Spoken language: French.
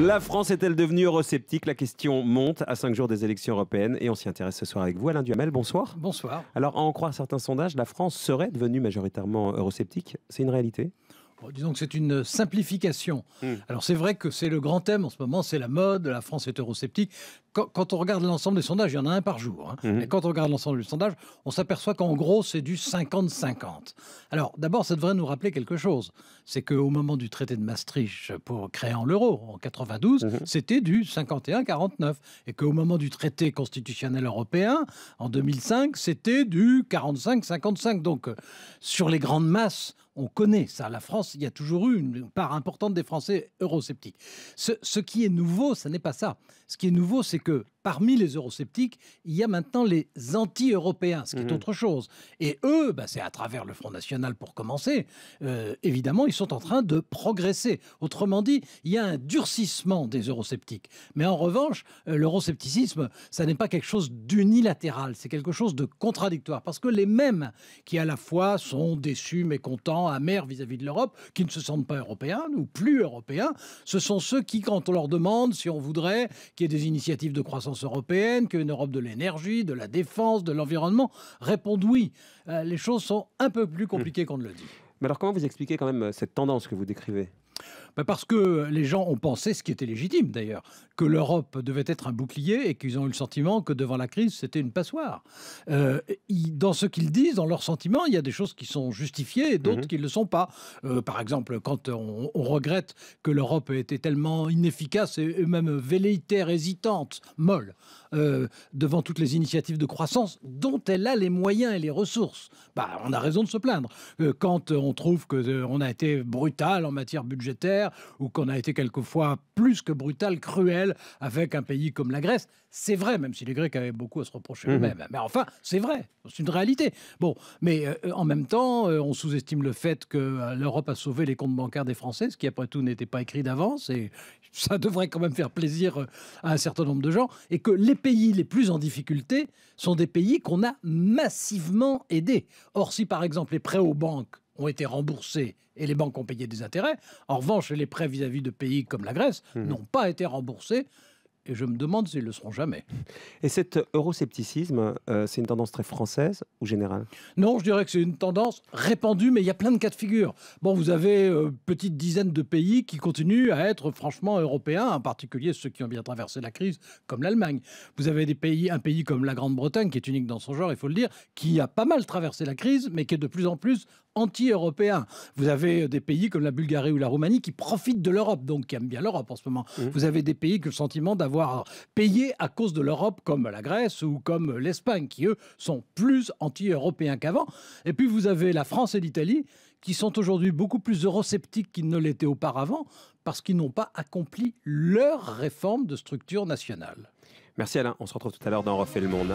La France est-elle devenue eurosceptique La question monte à cinq jours des élections européennes et on s'y intéresse ce soir avec vous. Alain Duhamel, bonsoir. Bonsoir. Alors, à en croire certains sondages, la France serait devenue majoritairement eurosceptique. C'est une réalité disons que c'est une simplification. Hmm. Alors c'est vrai que c'est le grand thème en ce moment, c'est la mode, la France est eurosceptique. Quand, on regarde l'ensemble des sondages, il y en a un par jour. Et hein. hmm. quand on regarde l'ensemble des sondages, on s'aperçoit qu'en gros c'est du 50-50. Alors d'abord, ça devrait nous rappeler quelque chose. C'est qu'au moment du traité de Maastricht pour créer l'euro en 92, hmm. c'était du 51-49. Et qu'au moment du traité constitutionnel européen en 2005, c'était du 45-55. Donc euh, sur les grandes masses, on connaît ça. La France, il y a toujours eu une part importante des Français eurosceptiques. Ce, ce qui est nouveau, ce n'est pas ça. Ce qui est nouveau, c'est que parmi les eurosceptiques, il y a maintenant les anti-européens, ce qui est mhm. autre chose. Et eux, bah, c'est à travers le Front National pour commencer, euh, évidemment, ils sont en train de progresser. Autrement dit, il y a un durcissement des eurosceptiques. Mais en revanche, euh, l'euroscepticisme, ça n'est pas quelque chose d'unilatéral, c'est quelque chose de contradictoire. Parce que les mêmes qui à la fois sont déçus, mécontents, amers vis-à-vis de l'Europe, qui ne se sentent pas européens ou plus européens. Ce sont ceux qui, quand on leur demande si on voudrait qu'il y ait des initiatives de croissance européenne, qu'une Europe de l'énergie, de la défense, de l'environnement, répondent oui. Euh, les choses sont un peu plus compliquées mmh. qu'on ne le dit. Mais alors comment vous expliquez quand même euh, cette tendance que vous décrivez bah, parce que les gens ont pensé, ce qui était légitime d'ailleurs, que l'Europe devait être un bouclier et qu'ils ont eu le sentiment que devant la crise, c'était une passoire. Euh, dans ce qu'ils disent, dans leurs sentiments, il y a des choses qui sont justifiées et d'autres mhm. qui ne le sont pas. Euh, par exemple, quand on, regrette que l'Europe ait été tellement inefficace et même velléitaire, hésitante, molle, euh, devant toutes les initiatives de croissance dont elle a les moyens et les ressources, bah, on a raison de se plaindre. quand on trouve qu'on a été brutal en matière budgétaire, ou qu'on a été quelquefois plus que brutal, cruel avec un pays comme la Grèce. C'est vrai, même si les Grecs avaient beaucoup à se reprocher mhm. eux-mêmes. Mais enfin, c'est vrai, c'est une réalité. Bon, mais euh, en même temps, euh, on sous-estime le fait que euh, l'Europe a sauvé les comptes bancaires des Français, ce qui après tout n'était pas écrit d'avance, et ça devrait quand même faire plaisir à un certain nombre de gens, et que les pays les plus en difficulté sont des pays qu'on a massivement aidés. Or, si par exemple les prêts aux banques ont été remboursés et les banques ont payé des intérêts. En revanche, les prêts vis-à-vis de pays comme la Grèce hmm. n'ont pas été remboursés et je me demande s'ils le seront jamais. Et cet euroscepticisme, scepticisme, euh, c'est une tendance très française ou générale Non, je dirais que c'est une tendance répandue, mais il y a plein de cas de figure. Bon, vous avez une euh, petite dizaine de pays qui continuent à être franchement européens, en particulier ceux qui ont bien traversé la crise, comme l'Allemagne. Vous avez des pays, un pays comme la Grande-Bretagne, qui est unique dans son genre, il faut le dire, qui a pas mal traversé la crise, mais qui est de plus en plus anti-européen. Vous avez euh, des pays comme la Bulgarie ou la Roumanie qui profitent de l'Europe, donc qui aiment bien l'Europe en ce moment. Mmh. Vous avez des pays qui ont le sentiment d'avoir payer payé à cause de l'Europe, comme la Grèce ou comme l'Espagne, qui eux sont plus anti-européens qu'avant. Et puis vous avez la France et l'Italie, qui sont aujourd'hui beaucoup plus eurosceptiques qu'ils ne l'étaient auparavant, parce qu'ils n'ont pas accompli leur réforme de structure nationale. Merci Alain, on se retrouve tout à l'heure dans Refait le Monde.